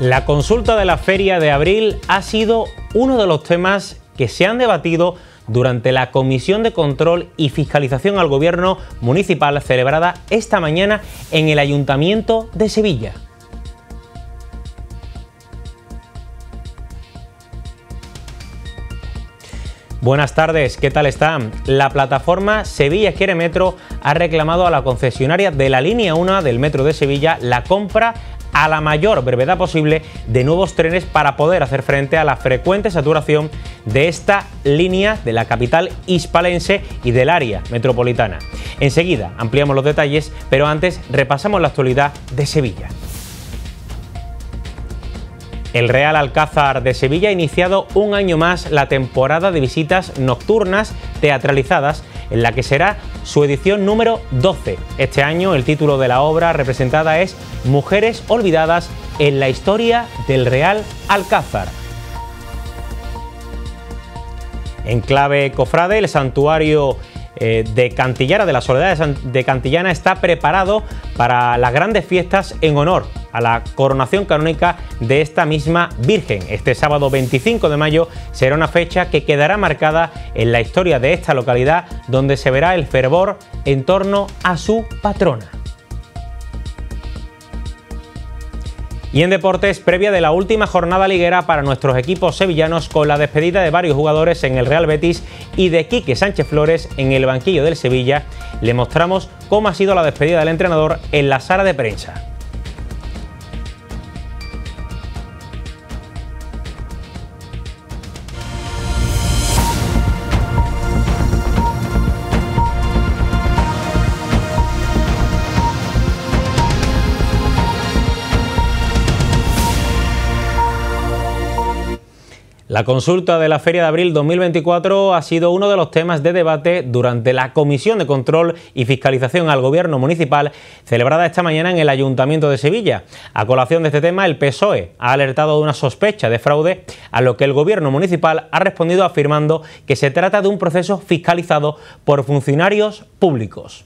La consulta de la feria de abril ha sido uno de los temas que se han debatido durante la Comisión de Control y Fiscalización al Gobierno Municipal celebrada esta mañana en el Ayuntamiento de Sevilla. Buenas tardes, ¿qué tal están? La plataforma Sevilla Quiere Metro ha reclamado a la concesionaria de la línea 1 del Metro de Sevilla la compra a la mayor brevedad posible de nuevos trenes para poder hacer frente a la frecuente saturación de esta línea de la capital hispalense y del área metropolitana. Enseguida ampliamos los detalles, pero antes repasamos la actualidad de Sevilla. El Real Alcázar de Sevilla ha iniciado un año más la temporada de visitas nocturnas teatralizadas en la que será su edición número 12. Este año el título de la obra representada es Mujeres olvidadas en la historia del Real Alcázar. En clave cofrade, el santuario eh, de Cantillana... de la Soledad de Cantillana, está preparado para las grandes fiestas en honor a la coronación canónica de esta misma Virgen. Este sábado 25 de mayo será una fecha que quedará marcada en la historia de esta localidad donde se verá el fervor en torno a su patrona. Y en deportes, previa de la última jornada liguera para nuestros equipos sevillanos con la despedida de varios jugadores en el Real Betis y de Quique Sánchez Flores en el banquillo del Sevilla, le mostramos cómo ha sido la despedida del entrenador en la sala de prensa. La consulta de la Feria de Abril 2024 ha sido uno de los temas de debate durante la Comisión de Control y Fiscalización al Gobierno Municipal celebrada esta mañana en el Ayuntamiento de Sevilla. A colación de este tema, el PSOE ha alertado de una sospecha de fraude, a lo que el Gobierno Municipal ha respondido afirmando que se trata de un proceso fiscalizado por funcionarios públicos.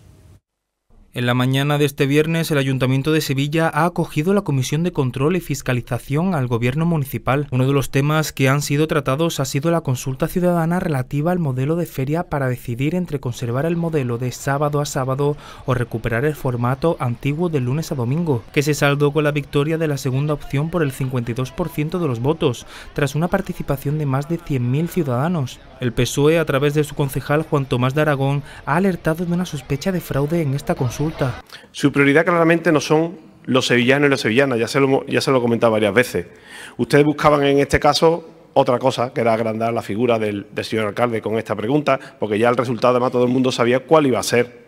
En la mañana de este viernes, el Ayuntamiento de Sevilla ha acogido la Comisión de Control y Fiscalización al Gobierno Municipal. Uno de los temas que han sido tratados ha sido la consulta ciudadana relativa al modelo de feria para decidir entre conservar el modelo de sábado a sábado o recuperar el formato antiguo de lunes a domingo, que se saldó con la victoria de la segunda opción por el 52% de los votos, tras una participación de más de 100.000 ciudadanos. El PSOE, a través de su concejal Juan Tomás de Aragón, ha alertado de una sospecha de fraude en esta consulta. Su prioridad claramente no son los sevillanos y las sevillanas, ya se lo, ya se lo he comentado varias veces. Ustedes buscaban en este caso otra cosa, que era agrandar la figura del, señor alcalde con esta pregunta, porque ya el resultado, además, todo el mundo sabía cuál iba a ser.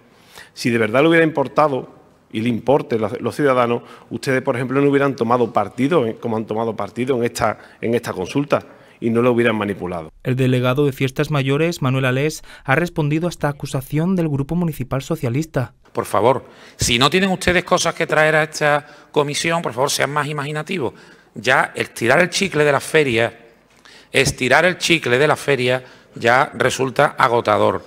Si de verdad le hubiera importado y le importe los, los ciudadanos, ustedes, por ejemplo, no hubieran tomado partido, como han tomado partido en esta, en esta consulta y no lo hubieran manipulado. El delegado de Fiestas Mayores, Manuel Alés, ha respondido a esta acusación del Grupo Municipal Socialista. Por favor, si no tienen ustedes cosas que traer a esta comisión, por favor sean más imaginativos. Ya estirar el chicle de la feria... estirar el chicle de la feria... ya resulta agotador.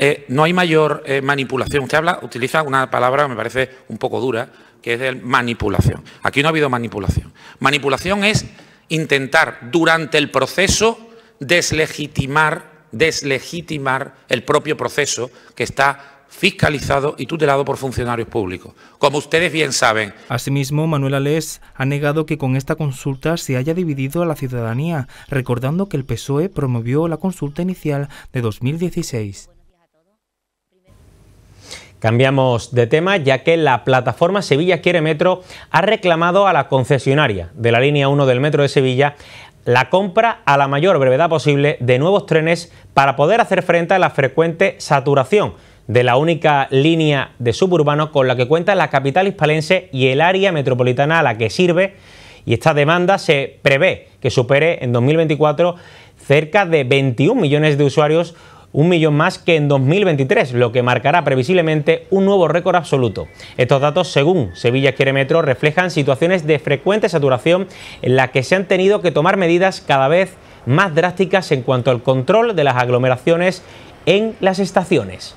Eh, no hay mayor eh, manipulación. Usted habla, utiliza una palabra que me parece un poco dura, que es de manipulación. Aquí no ha habido manipulación. Manipulación es intentar durante el proceso deslegitimar, deslegitimar el propio proceso que está fiscalizado y tutelado por funcionarios públicos, como ustedes bien saben. Asimismo, Manuel Alés ha negado que con esta consulta se haya dividido a la ciudadanía, recordando que el PSOE promovió la consulta inicial de 2016. Cambiamos de tema ya que la plataforma Sevilla Quiere Metro ha reclamado a la concesionaria de la línea 1 del Metro de Sevilla la compra a la mayor brevedad posible de nuevos trenes para poder hacer frente a la frecuente saturación de la única línea de suburbano con la que cuenta la capital hispalense y el área metropolitana a la que sirve y esta demanda se prevé que supere en 2024 cerca de 21 millones de usuarios un millón más que en 2023, lo que marcará previsiblemente un nuevo récord absoluto. Estos datos, según Sevilla Quiere Metro, reflejan situaciones de frecuente saturación en las que se han tenido que tomar medidas cada vez más drásticas en cuanto al control de las aglomeraciones en las estaciones.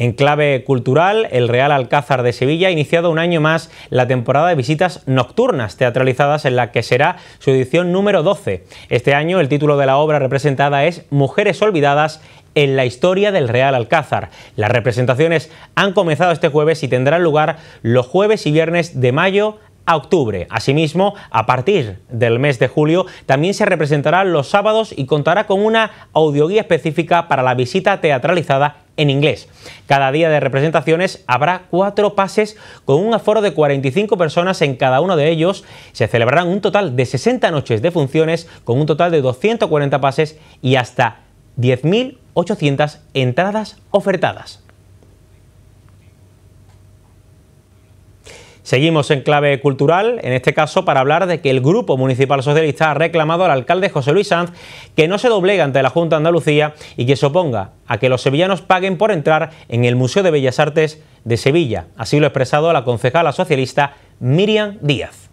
En clave cultural, el Real Alcázar de Sevilla ha iniciado un año más la temporada de visitas nocturnas teatralizadas en la que será su edición número 12. Este año el título de la obra representada es Mujeres Olvidadas en la historia del Real Alcázar. Las representaciones han comenzado este jueves y tendrán lugar los jueves y viernes de mayo a octubre. Asimismo, a partir del mes de julio también se representará los sábados y contará con una audioguía específica para la visita teatralizada en inglés. Cada día de representaciones habrá cuatro pases con un aforo de 45 personas en cada uno de ellos. Se celebrarán un total de 60 noches de funciones con un total de 240 pases y hasta 10.800 entradas ofertadas. Seguimos en clave cultural, en este caso para hablar de que el Grupo Municipal Socialista ha reclamado al alcalde José Luis Sanz que no se doblegue ante la Junta de Andalucía y que se oponga a que los sevillanos paguen por entrar en el Museo de Bellas Artes de Sevilla. Así lo ha expresado la concejala socialista Miriam Díaz.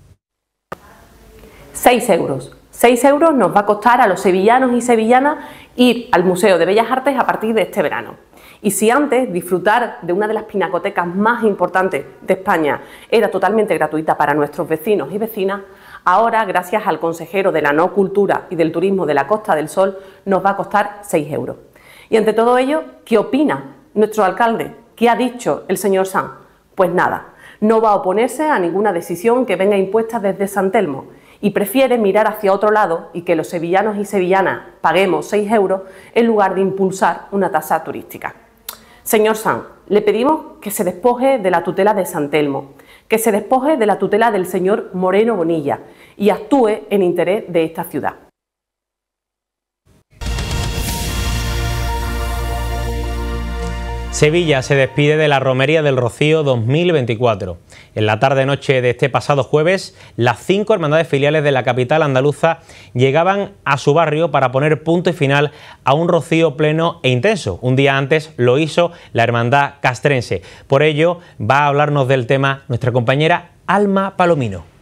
Seis euros. Seis euros nos va a costar a los sevillanos y sevillanas ir al Museo de Bellas Artes a partir de este verano. Y si antes disfrutar de una de las pinacotecas más importantes de España era totalmente gratuita para nuestros vecinos y vecinas, ahora, gracias al consejero de la no cultura y del turismo de la Costa del Sol, nos va a costar 6 euros. Y ante todo ello, ¿qué opina nuestro alcalde? ¿Qué ha dicho el señor San? Pues nada, no va a oponerse a ninguna decisión que venga impuesta desde San Telmo y prefiere mirar hacia otro lado y que los sevillanos y sevillanas paguemos 6 euros en lugar de impulsar una tasa turística. Señor San, le pedimos que se despoje de la tutela de San Telmo, que se despoje de la tutela del señor Moreno Bonilla y actúe en interés de esta ciudad. Sevilla se despide de la Romería del Rocío 2024. En la tarde-noche de este pasado jueves, las cinco hermandades filiales de la capital andaluza llegaban a su barrio para poner punto y final a un rocío pleno e intenso. Un día antes lo hizo la hermandad castrense. Por ello, va a hablarnos del tema nuestra compañera Alma Palomino.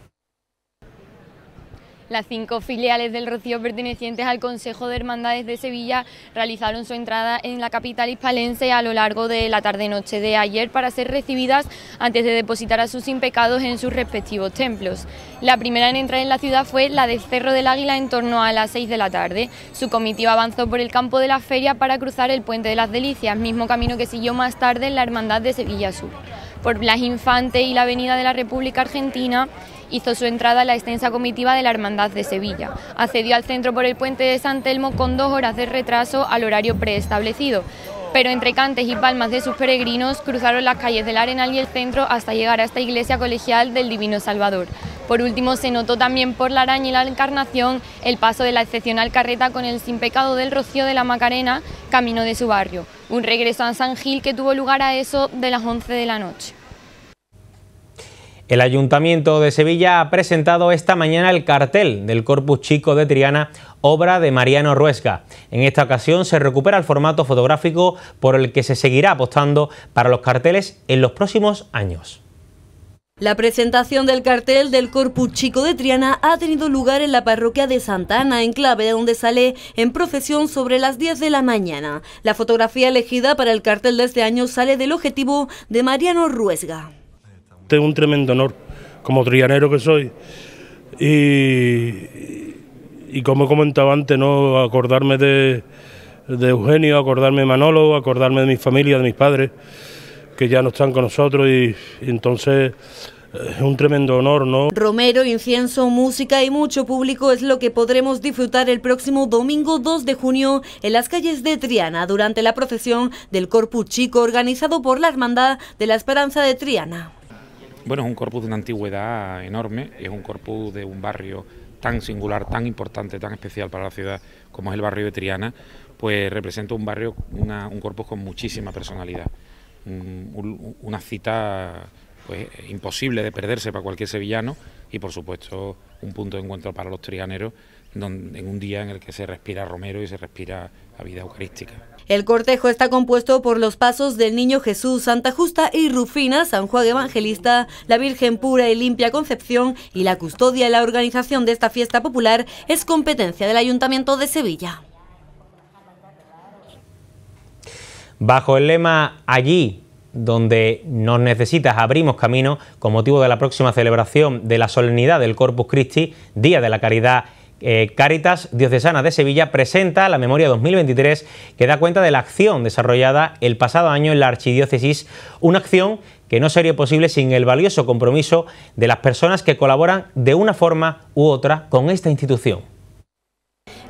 Las cinco filiales del Rocío pertenecientes al Consejo de Hermandades de Sevilla realizaron su entrada en la capital hispalense a lo largo de la tarde-noche de ayer para ser recibidas antes de depositar a sus impecados en sus respectivos templos. La primera en entrar en la ciudad fue la de Cerro del Águila en torno a las 6 de la tarde. Su comitiva avanzó por el campo de la feria para cruzar el Puente de las Delicias, mismo camino que siguió más tarde en la Hermandad de Sevilla Sur. Por Blas Infante y la Avenida de la República Argentina, hizo su entrada la extensa comitiva de la Hermandad de Sevilla. Accedió al centro por el puente de San Telmo con dos horas de retraso al horario preestablecido, pero entre cantes y palmas de sus peregrinos cruzaron las calles del Arenal y el centro hasta llegar a esta iglesia colegial del Divino Salvador. Por último, se notó también por la araña y la encarnación el paso de la excepcional carreta con el sin pecado del Rocío de la Macarena, camino de su barrio. Un regreso a San Gil que tuvo lugar a eso de las 11 de la noche. El Ayuntamiento de Sevilla ha presentado esta mañana el cartel del Corpus Chico de Triana, obra de Mariano Ruesga. En esta ocasión se recupera el formato fotográfico por el que se seguirá apostando para los carteles en los próximos años. La presentación del cartel del Corpus Chico de Triana ha tenido lugar en la parroquia de Santa Ana, en Clave, donde sale en procesión sobre las 10 de la mañana. La fotografía elegida para el cartel de este año sale del objetivo de Mariano Ruesga tengo un tremendo honor, como trianero que soy. Y, como he comentado antes, ¿no? acordarme de, Eugenio, acordarme de Manolo, acordarme de mi familia, de mis padres, que ya no están con nosotros y, entonces eh, es un tremendo honor, ¿no? Romero, incienso, música y mucho público es lo que podremos disfrutar el próximo domingo 2 de junio en las calles de Triana durante la procesión del Corpus Chico organizado por la Hermandad de la Esperanza de Triana. Bueno, es un corpus de una antigüedad enorme, es un corpus de un barrio tan singular, tan importante, tan especial para la ciudad como es el barrio de Triana, pues representa un barrio, un corpus con muchísima personalidad, mm, una cita pues, imposible de perderse para cualquier sevillano y por supuesto un punto de encuentro para los trianeros en un día en el que se respira Romero y se respira la vida eucarística. El cortejo está compuesto por los pasos del Niño Jesús, Santa Justa y Rufina, San Juan Evangelista, la Virgen Pura y Limpia Concepción y la custodia y la organización de esta fiesta popular es competencia del Ayuntamiento de Sevilla. Bajo el lema Allí donde nos necesitas abrimos camino con motivo de la próxima celebración de la solemnidad del Corpus Christi, Día de la Caridad eh, Caritas Cáritas Diocesana de Sevilla presenta la memoria 2023 que da cuenta de la acción desarrollada el pasado año en la Archidiócesis, una acción que no sería posible sin el valioso compromiso de las personas que colaboran de una forma u otra con esta institución.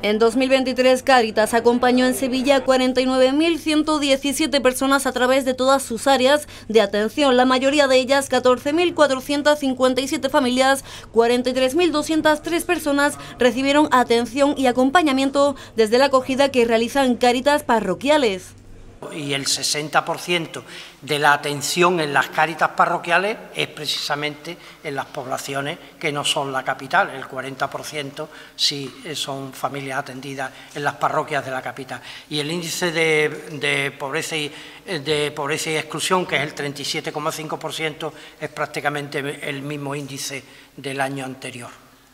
En 2023, Cáritas acompañó en Sevilla a 49.117 personas a través de todas sus áreas de atención, la mayoría de ellas 14.457 familias, 43.203 personas recibieron atención y acompañamiento desde la acogida que realizan Cáritas parroquiales. Y el 60% de la atención en las cáritas parroquiales es precisamente en las poblaciones que no son la capital. El 40% sí eh, son familias atendidas en las parroquias de la capital. Y el índice de, pobreza, y, eh, de pobreza y exclusión, que es el 37,5%, es prácticamente el mismo índice del año anterior.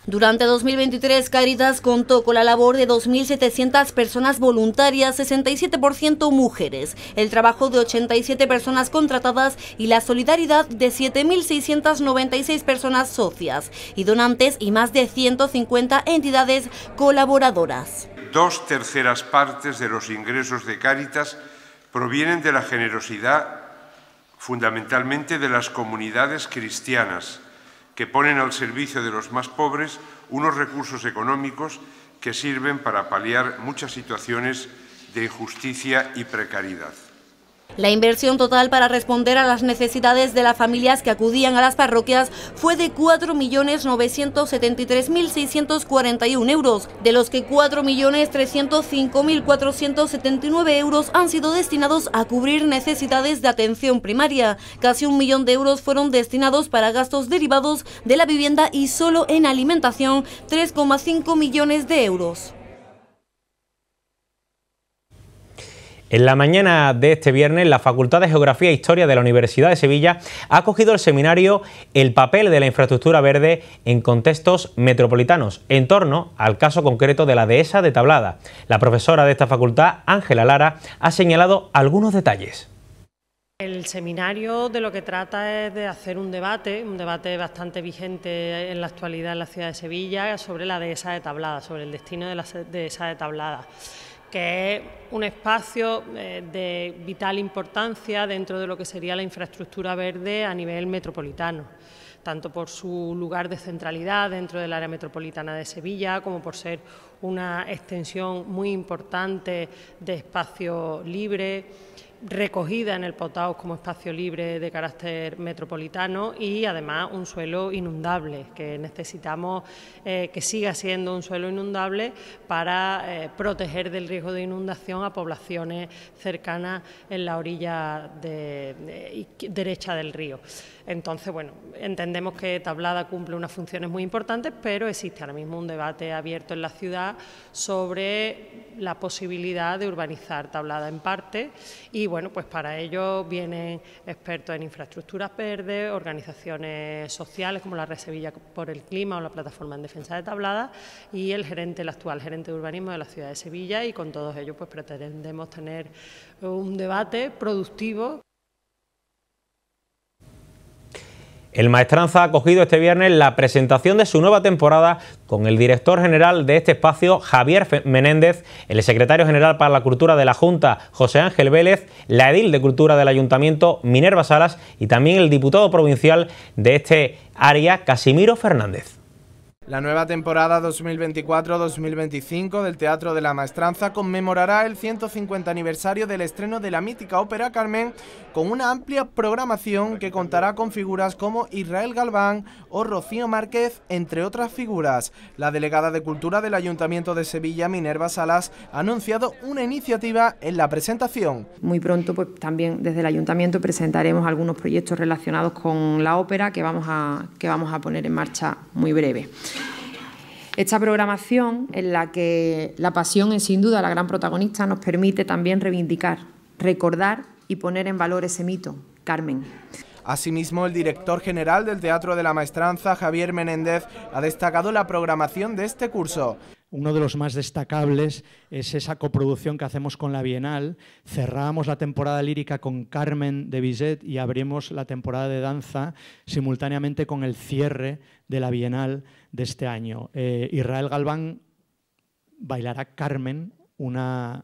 Durante 2023, Cáritas contó con la labor de 2.700 personas voluntarias, 67% mujeres, el trabajo de 87 personas contratadas y la solidaridad de 7.696 personas socias y donantes y más de 150 entidades colaboradoras. Dos terceras partes de los ingresos de Cáritas provienen de la generosidad fundamentalmente de las comunidades cristianas, que ponen al servicio de los más pobres unos recursos económicos que sirven para paliar muchas situaciones de injusticia y precariedad. La inversión total para responder a las necesidades de las familias que acudían a las parroquias fue de 4.973.641 euros, de los que 4.305.479 euros han sido destinados a cubrir necesidades de atención primaria. Casi un millón de euros fueron destinados para gastos derivados de la vivienda y solo en alimentación 3,5 millones de euros. En la mañana de este viernes, la Facultad de Geografía e Historia de la Universidad de Sevilla ha acogido el seminario El papel de la infraestructura verde en contextos metropolitanos, en torno al caso concreto de la dehesa de Tablada. La profesora de esta facultad, Ángela Lara, ha señalado algunos detalles. El seminario de lo que trata es de hacer un debate, un debate bastante vigente en la actualidad en la ciudad de Sevilla, sobre la dehesa de Tablada, sobre el destino de la dehesa de Tablada que es un espacio eh, de vital importancia dentro de lo que sería la infraestructura verde a nivel metropolitano tanto por su lugar de centralidad dentro del área metropolitana de Sevilla, como por ser una extensión muy importante de espacio libre, recogida en el Potaos como espacio libre de carácter metropolitano y además un suelo inundable, que necesitamos eh, que siga siendo un suelo inundable para eh, proteger del riesgo de inundación a poblaciones cercanas en la orilla derecha del río. Entonces, bueno, entendemos que Tablada cumple unas funciones muy importantes, pero existe ahora mismo un debate abierto en la ciudad sobre la posibilidad de urbanizar Tablada en parte y bueno, pues para ello vienen expertos en infraestructuras verdes, organizaciones sociales como la Red Sevilla por el Clima o la Plataforma en Defensa de Tablada y el gerente, el actual gerente de urbanismo de la ciudad de Sevilla y con todos ellos pues pretendemos tener un debate productivo. El Maestranza ha acogido este viernes la presentación de su nueva temporada con el director general de este espacio, Javier Menéndez, el secretario general para la Cultura de la Junta, José Ángel Vélez, la edil de Cultura del Ayuntamiento, Minerva Salas, y también el diputado provincial de este área, Casimiro Fernández. La nueva temporada 2024-2025 del Teatro de la Maestranza conmemorará el 150 aniversario del estreno de la mítica ópera Carmen con una amplia programación que contará con figuras como Israel Galván o Rocío Márquez, entre otras figuras. La delegada de Cultura del Ayuntamiento de Sevilla, Minerva Salas, ha anunciado una iniciativa en la presentación. Muy pronto pues, también desde el Ayuntamiento presentaremos algunos proyectos relacionados con la ópera que vamos a, que vamos a poner en marcha muy breve. Esta programación en la que la pasión es sin duda la gran protagonista nos permite también reivindicar, recordar y poner en valor ese mito, Carmen. Asimismo, el director general del Teatro de la Maestranza, Javier Menéndez, ha destacado la programación de este curso uno de los más destacables es esa coproducción que hacemos con la Bienal. Cerramos la temporada lírica con Carmen de Bizet y abrimos la temporada de danza simultáneamente con el cierre de la Bienal de este año. Eh, Israel Galván bailará Carmen, una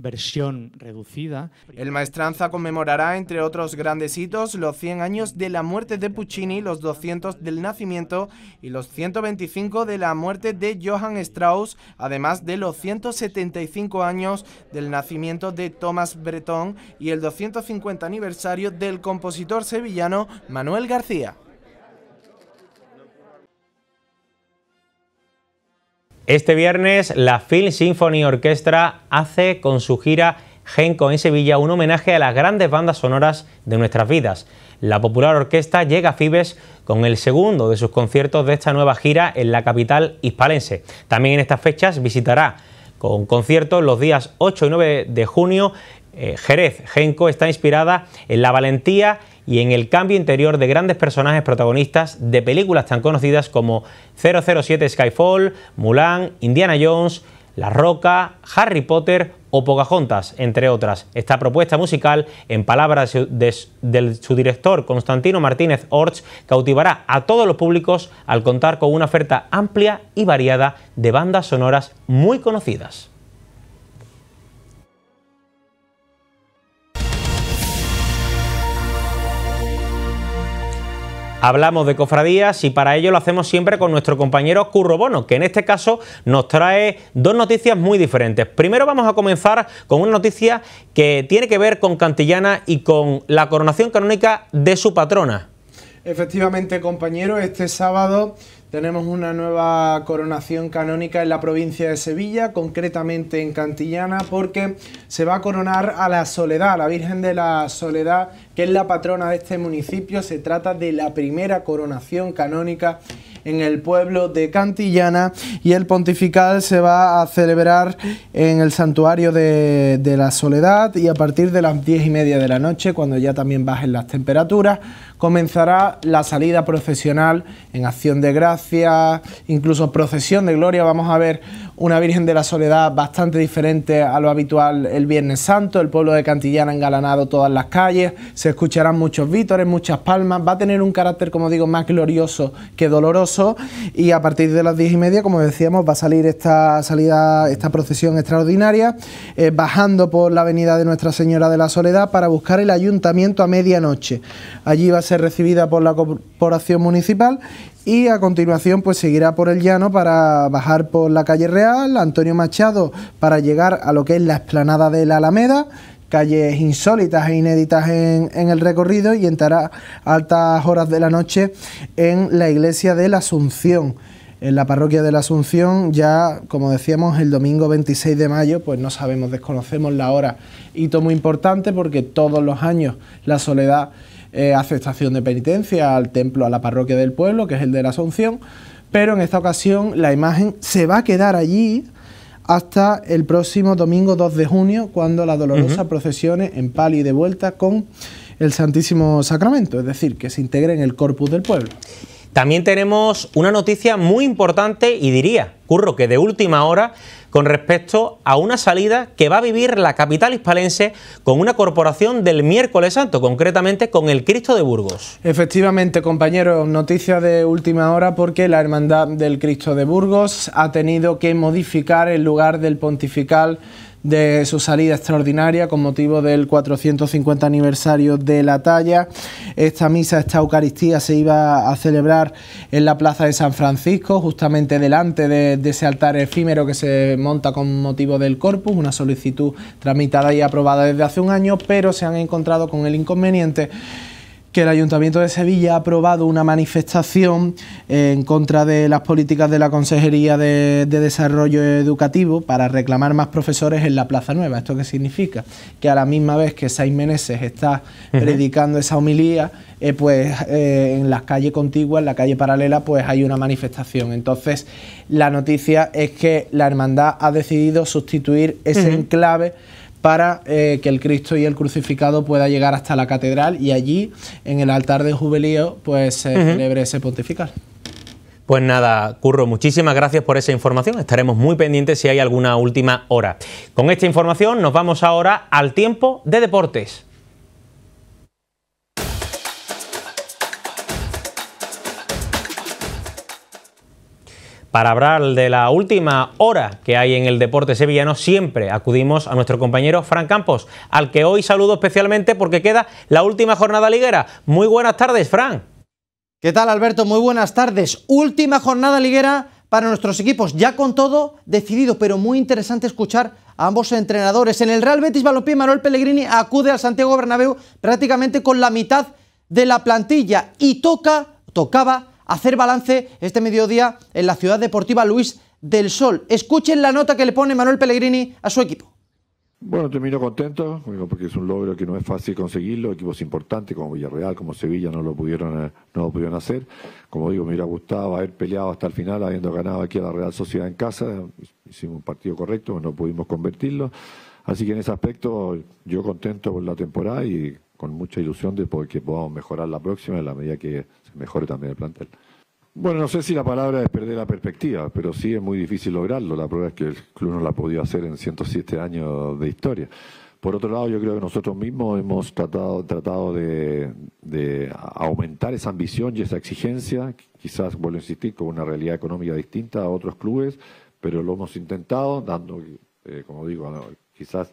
versión reducida. El Maestranza conmemorará, entre otros grandes hitos, los 100 años de la muerte de Puccini, los 200 del nacimiento y los 125 de la muerte de Johann Strauss, además de los 175 años del nacimiento de Thomas Bretón y el 250 aniversario del compositor sevillano Manuel García. Este viernes la Phil Symphony Orchestra hace con su gira Genco en Sevilla un homenaje a las grandes bandas sonoras de nuestras vidas. La popular orquesta llega a Fibes con el segundo de sus conciertos de esta nueva gira en la capital hispalense. También en estas fechas visitará con conciertos los días 8 y 9 de junio eh, Jerez. Genco está inspirada en la valentía y en el cambio interior de grandes personajes protagonistas de películas tan conocidas como 007 Skyfall, Mulan, Indiana Jones, La Roca, Harry Potter o Pocahontas, entre otras. Esta propuesta musical, en palabras de, su director Constantino Martínez Orts, cautivará a todos los públicos al contar con una oferta amplia y variada de bandas sonoras muy conocidas. Hablamos de cofradías y para ello lo hacemos siempre con nuestro compañero Curro Bono, que en este caso nos trae dos noticias muy diferentes. Primero vamos a comenzar con una noticia que tiene que ver con Cantillana y con la coronación canónica de su patrona. Efectivamente, compañero, este sábado tenemos una nueva coronación canónica en la provincia de Sevilla, concretamente en Cantillana, porque se va a coronar a la Soledad, a la Virgen de la Soledad, que es la patrona de este municipio. Se trata de la primera coronación canónica en el pueblo de Cantillana y el pontifical se va a celebrar en el santuario de, la Soledad y a partir de las diez y media de la noche, cuando ya también bajen las temperaturas, comenzará la salida profesional en acción de gracia incluso procesión de gloria. Vamos a ver una Virgen de la Soledad bastante diferente a lo habitual el Viernes Santo, el pueblo de Cantillana engalanado todas las calles, se escucharán muchos vítores, muchas palmas, va a tener un carácter, como digo, más glorioso que doloroso y a partir de las diez y media, como decíamos, va a salir esta salida, esta procesión extraordinaria, eh, bajando por la avenida de Nuestra Señora de la Soledad para buscar el ayuntamiento a medianoche. Allí va a ser recibida por la corporación municipal y a continuación pues seguirá por el llano para bajar por la calle Real, Antonio Machado para llegar a lo que es la explanada de la Alameda, calles insólitas e inéditas en, en, el recorrido y entrará a altas horas de la noche en la iglesia de la Asunción. En la parroquia de la Asunción ya, como decíamos, el domingo 26 de mayo, pues no sabemos, desconocemos la hora. Hito muy importante porque todos los años la soledad eh, hace estación de penitencia al templo, a la parroquia del pueblo, que es el de la Asunción, pero en esta ocasión la imagen se va a quedar allí hasta el próximo domingo 2 de junio, cuando la dolorosa procesione en pali de vuelta con el Santísimo Sacramento, es decir, que se integre en el corpus del pueblo. También tenemos una noticia muy importante y diría, curro, que de última hora con respecto a una salida que va a vivir la capital hispalense con una corporación del miércoles santo, concretamente con el Cristo de Burgos. Efectivamente, compañeros, noticia de última hora porque la Hermandad del Cristo de Burgos ha tenido que modificar el lugar del pontifical de su salida extraordinaria con motivo del 450 aniversario de la talla. Esta misa, esta Eucaristía se iba a celebrar en la Plaza de San Francisco, justamente delante de, ese altar efímero que se monta con motivo del corpus, una solicitud tramitada y aprobada desde hace un año, pero se han encontrado con el inconveniente que el Ayuntamiento de Sevilla ha aprobado una manifestación en contra de las políticas de la Consejería de, Desarrollo Educativo para reclamar más profesores en la Plaza Nueva. ¿Esto qué significa? Que a la misma vez que Seis Meneses está predicando esa homilía, eh, pues eh, en las calles contiguas, en la calle paralela, pues hay una manifestación. Entonces, la noticia es que la hermandad ha decidido sustituir ese enclave para eh, que el Cristo y el crucificado pueda llegar hasta la catedral y allí, en el altar de jubileo, pues se celebre ese pontifical. Pues nada, Curro, muchísimas gracias por esa información. Estaremos muy pendientes si hay alguna última hora. Con esta información nos vamos ahora al tiempo de deportes. Para hablar de la última hora que hay en el deporte sevillano, siempre acudimos a nuestro compañero Fran Campos, al que hoy saludo especialmente porque queda la última jornada liguera. Muy buenas tardes, Fran. ¿Qué tal, Alberto? Muy buenas tardes. Última jornada liguera para nuestros equipos, ya con todo decidido, pero muy interesante escuchar a ambos entrenadores. En el Real Betis Balompié, Manuel Pellegrini acude al Santiago Bernabéu prácticamente con la mitad de la plantilla y toca, tocaba hacer balance este mediodía en la ciudad deportiva Luis del Sol. Escuchen la nota que le pone Manuel Pellegrini a su equipo. Bueno, termino contento, porque es un logro que no es fácil conseguirlo. Equipos importantes como Villarreal, como Sevilla, no lo pudieron, eh, no pudieron hacer. Como digo, me hubiera gustado haber peleado hasta el final, habiendo ganado aquí a la Real Sociedad en casa. Hicimos un partido correcto, no pudimos convertirlo. Así que en ese aspecto, yo contento por la temporada y con mucha ilusión de que podamos mejorar la próxima en la medida que mejore también el plantel. Bueno, no sé si la palabra es perder la perspectiva, pero sí es muy difícil lograrlo. La prueba es que el club no la ha podido hacer en 107 años de historia. Por otro lado, yo creo que nosotros mismos hemos tratado, tratado de, de, aumentar esa ambición y esa exigencia, quizás, vuelvo a insistir, con una realidad económica distinta a otros clubes, pero lo hemos intentado, dando, eh, como digo, quizás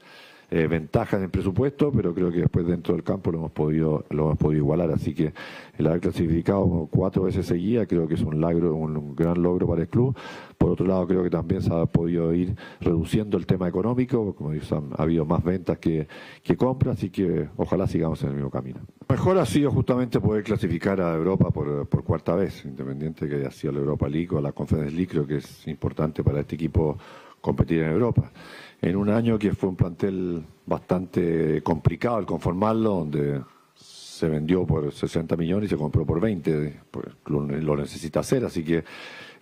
eh, ventajas en presupuesto, pero creo que después dentro del campo lo hemos podido, lo hemos podido igualar. Así que el haber clasificado cuatro veces seguida creo que es un, un gran logro para el club. Por otro lado, creo que también se ha podido ir reduciendo el tema económico, como ha habido más ventas que, compras, así que ojalá sigamos en el mismo camino. Mejor ha sido justamente poder clasificar a Europa por, por cuarta vez, independiente que haya sido la Europa League o la Conference League, creo que es importante para este equipo competir en Europa en un año que fue un plantel bastante complicado al conformarlo, donde se vendió por 60 millones y se compró por 20, pues, lo necesita hacer, así que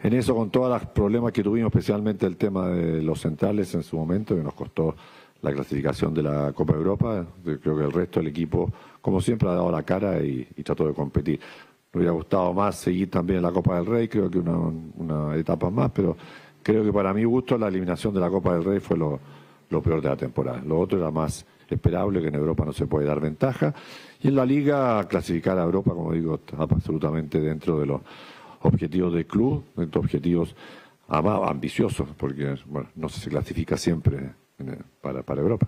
en eso con todos los problemas que tuvimos, especialmente el tema de los centrales en su momento, que nos costó la clasificación de la Copa Europa, creo que el resto del equipo, como siempre, ha dado la cara y, trató de competir. Me hubiera gustado más seguir también la Copa del Rey, creo que una, una etapa más, pero creo que para mi gusto la eliminación de la Copa del Rey fue lo, peor de la temporada. Lo otro era más esperable, que en Europa no se puede dar ventaja. Y en la liga, clasificar a Europa, como digo, absolutamente dentro de los objetivos del club, dentro de objetivos ambiciosos, porque bueno, no se clasifica siempre para, para Europa.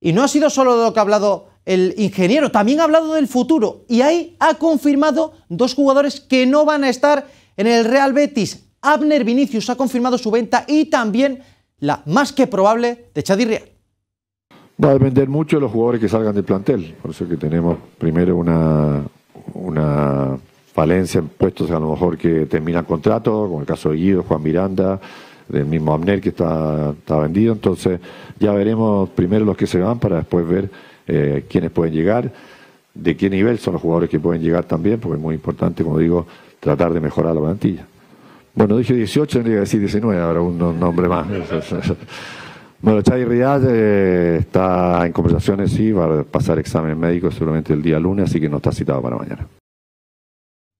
Y no ha sido solo de lo que ha hablado el ingeniero, también ha hablado del futuro. Y ahí ha confirmado dos jugadores que no van a estar en el Real Betis. Abner Vinicius ha confirmado su venta y también la más que probable de Chadir Real. Va a depender mucho de los jugadores que salgan del plantel. Por eso que tenemos primero una, una falencia en puestos a lo mejor que terminan contrato, como el caso de Guido, Juan Miranda, del mismo Abner que está, vendido. Entonces ya veremos primero los que se van para después ver eh, quiénes pueden llegar, de qué nivel son los jugadores que pueden llegar también, porque es muy importante, como digo, tratar de mejorar la plantilla. Bueno, dije 18, tendría que decir 19, ahora un nombre más. Bueno, Chay Riad eh, está en conversaciones, sí, va a pasar examen médico seguramente el día lunes, así que no está citado para mañana.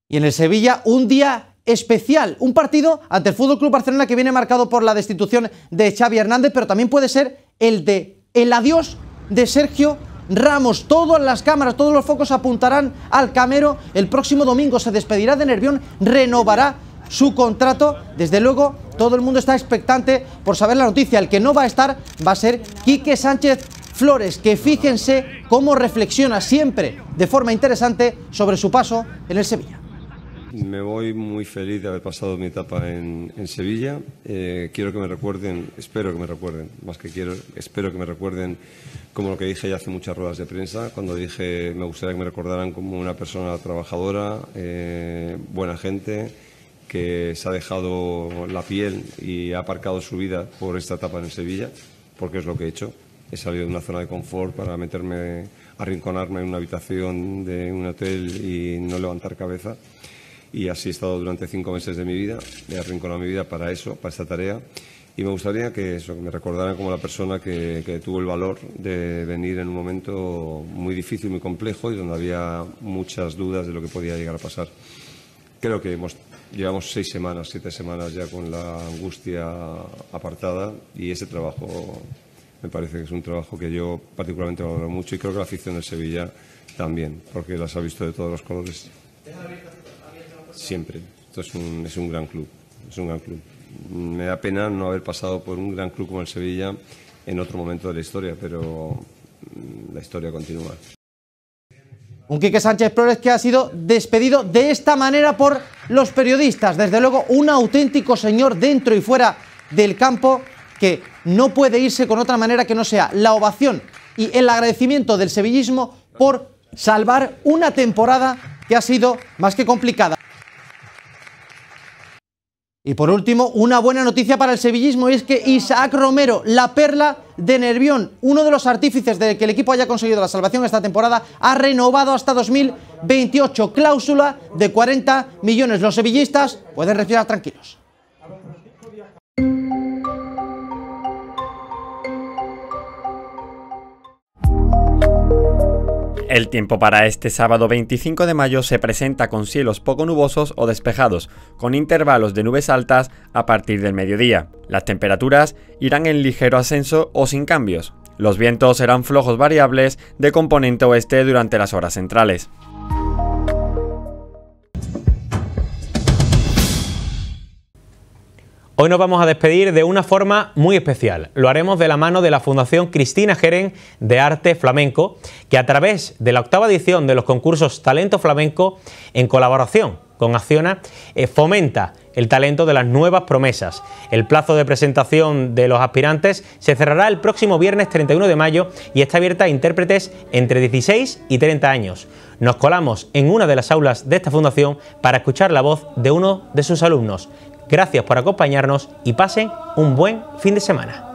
Y en el Sevilla, un día especial, un partido ante el Fútbol Club Barcelona que viene marcado por la destitución de Xavi Hernández, pero también puede ser el de el adiós de Sergio Ramos. Todas las cámaras, todos los focos apuntarán al Camero. El próximo domingo se despedirá de Nervión, renovará su contrato. Desde luego, todo el mundo está expectante por saber la noticia. El que no va a estar va a ser Quique Sánchez Flores, que fíjense cómo reflexiona siempre de forma interesante sobre su paso en el Sevilla. Me voy muy feliz de haber pasado mi etapa en, Sevilla. Eh, quiero que me recuerden, espero que me recuerden, más que quiero, espero que me recuerden como lo que dije ya hace muchas ruedas de prensa, cuando dije me gustaría que me recordaran como una persona trabajadora, eh, buena gente que se ha dejado la piel y ha aparcado su vida por esta etapa en Sevilla, porque es lo que he hecho. He salido de una zona de confort para meterme, arrinconarme en una habitación de un hotel y no levantar cabeza. Y así he estado durante cinco meses de mi vida. He arrinconado mi vida para eso, para esta tarea. Y me gustaría que eso, me recordaran como la persona que, que tuvo el valor de venir en un momento muy difícil, muy complejo y donde había muchas dudas de lo que podía llegar a pasar creo que hemos Llevamos seis semanas, siete semanas ya con la angustia apartada y ese trabajo me parece que es un trabajo que yo particularmente valoro mucho y creo que la afición de Sevilla también, porque las ha visto de todos los colores. Siempre. Esto es un, es un gran club, es un gran club. Me da pena no haber pasado por un gran club como el Sevilla en otro momento de la historia, pero mm, la historia continúa. Un Quique Sánchez Flores que ha sido despedido de esta manera por los periodistas. Desde luego, un auténtico señor dentro y fuera del campo que no puede irse con otra manera que no sea la ovación y el agradecimiento del sevillismo por salvar una temporada que ha sido más que complicada. Y por último, una buena noticia para el sevillismo es que Isaac Romero, la perla de Nervión, uno de los artífices de que el equipo haya conseguido la salvación esta temporada, ha renovado hasta 2028, cláusula de 40 millones. Los sevillistas pueden respirar tranquilos. El tiempo para este sábado 25 de mayo se presenta con cielos poco nubosos o despejados, con intervalos de nubes altas a partir del mediodía. Las temperaturas irán en ligero ascenso o sin cambios. Los vientos serán flojos variables de componente oeste durante las horas centrales. Hoy nos vamos a despedir de una forma muy especial. Lo haremos de la mano de la Fundación Cristina Jeren de Arte Flamenco, que a través de la octava edición de los concursos Talento Flamenco, en colaboración con Acciona, eh, fomenta el talento de las nuevas promesas. El plazo de presentación de los aspirantes se cerrará el próximo viernes 31 de mayo y está abierta a intérpretes entre 16 y 30 años. Nos colamos en una de las aulas de esta fundación para escuchar la voz de uno de sus alumnos. Gracias por acompañarnos y pasen un buen fin de semana.